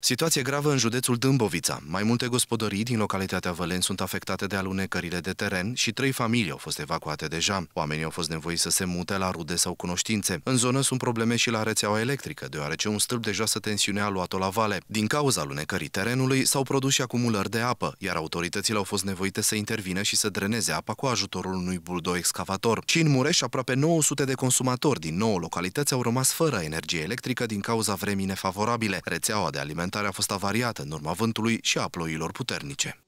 Situație gravă în județul Dâmbovița. Mai multe gospodării din localitatea Vălen sunt afectate de alunecările de teren și trei familii au fost evacuate deja. Oamenii au fost nevoiți să se mute la rude sau cunoștințe. În zonă sunt probleme și la rețeaua electrică, deoarece un stâlp de joasă tensiune a luat-o la vale. Din cauza alunecării terenului s-au produs și acumulări de apă, iar autoritățile au fost nevoite să intervină și să dreneze apa cu ajutorul unui buldo excavator. Și în Mureș, aproape 900 de consumatori din nouă localități au rămas fără energie electrică din cauza vremii nefavorabile. Rețeaua de alimentare alimentare a fost avariată în urma vântului și a ploilor puternice.